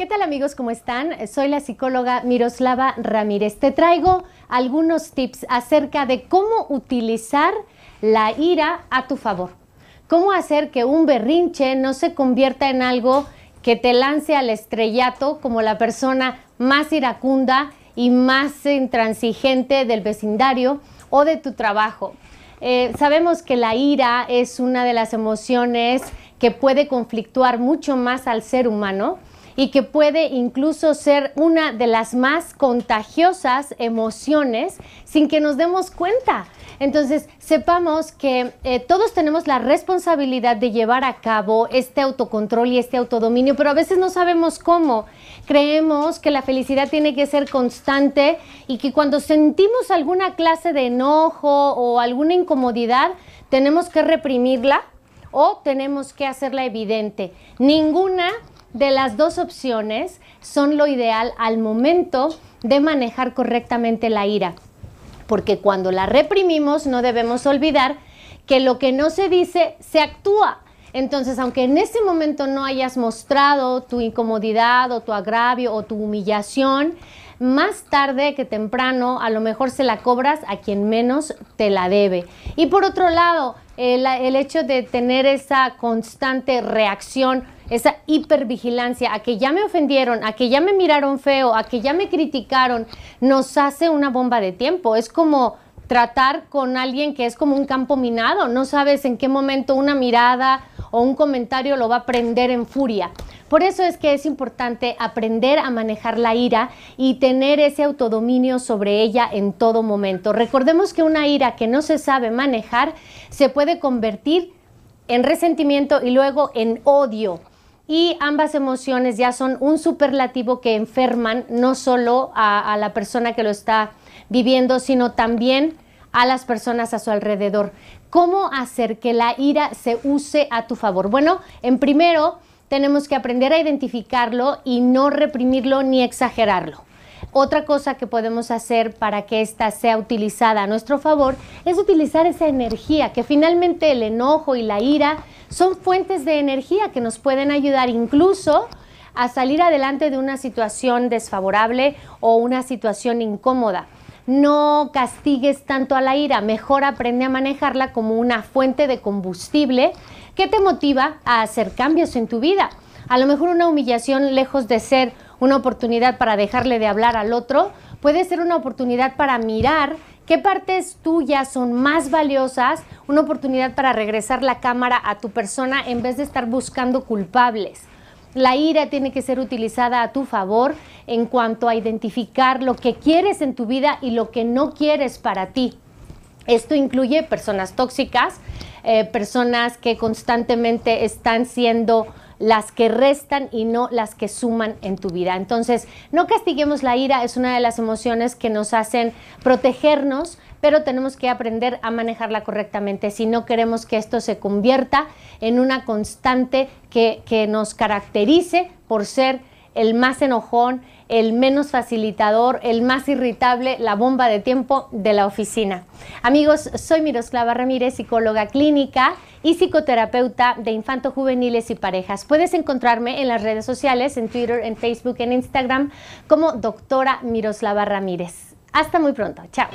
¿Qué tal amigos? ¿Cómo están? Soy la psicóloga Miroslava Ramírez. Te traigo algunos tips acerca de cómo utilizar la ira a tu favor. Cómo hacer que un berrinche no se convierta en algo que te lance al estrellato como la persona más iracunda y más intransigente del vecindario o de tu trabajo. Eh, sabemos que la ira es una de las emociones que puede conflictuar mucho más al ser humano y que puede incluso ser una de las más contagiosas emociones sin que nos demos cuenta. Entonces, sepamos que eh, todos tenemos la responsabilidad de llevar a cabo este autocontrol y este autodominio, pero a veces no sabemos cómo. Creemos que la felicidad tiene que ser constante y que cuando sentimos alguna clase de enojo o alguna incomodidad, tenemos que reprimirla o tenemos que hacerla evidente. Ninguna de las dos opciones son lo ideal al momento de manejar correctamente la ira, porque cuando la reprimimos no debemos olvidar que lo que no se dice se actúa. Entonces, aunque en ese momento no hayas mostrado tu incomodidad o tu agravio o tu humillación, más tarde que temprano a lo mejor se la cobras a quien menos te la debe. Y por otro lado, el, hecho de tener esa constante reacción esa hipervigilancia, a que ya me ofendieron, a que ya me miraron feo, a que ya me criticaron, nos hace una bomba de tiempo. Es como tratar con alguien que es como un campo minado, no sabes en qué momento una mirada o un comentario lo va a prender en furia. Por eso es que es importante aprender a manejar la ira y tener ese autodominio sobre ella en todo momento. Recordemos que una ira que no se sabe manejar se puede convertir en resentimiento y luego en odio y ambas emociones ya son un superlativo que enferman no solo a, la persona que lo está viviendo, sino también a las personas a su alrededor. ¿Cómo hacer que la ira se use a tu favor? Bueno, en primero tenemos que aprender a identificarlo y no reprimirlo ni exagerarlo. Otra cosa que podemos hacer para que ésta sea utilizada a nuestro favor es utilizar esa energía que finalmente el enojo y la ira son fuentes de energía que nos pueden ayudar incluso a salir adelante de una situación desfavorable o una situación incómoda. No castigues tanto a la ira, mejor aprende a manejarla como una fuente de combustible que te motiva a hacer cambios en tu vida. A lo mejor una humillación, lejos de ser una oportunidad para dejarle de hablar al otro, puede ser una oportunidad para mirar ¿Qué partes tuyas son más valiosas? Una oportunidad para regresar la cámara a tu persona en vez de estar buscando culpables. La ira tiene que ser utilizada a tu favor en cuanto a identificar lo que quieres en tu vida y lo que no quieres para ti. Esto incluye personas tóxicas, eh, personas que constantemente están siendo las que restan y no las que suman en tu vida. Entonces, no castiguemos la ira, es una de las emociones que nos hacen protegernos, pero tenemos que aprender a manejarla correctamente si no queremos que esto se convierta en una constante que, que nos caracterice por ser el más enojón, el menos facilitador, el más irritable, la bomba de tiempo de la oficina. Amigos, soy Mirosclava Ramírez, psicóloga clínica y psicoterapeuta de infantos juveniles y parejas. Puedes encontrarme en las redes sociales, en Twitter, en Facebook, en Instagram, como doctora Miroslava Ramírez. Hasta muy pronto. Chao.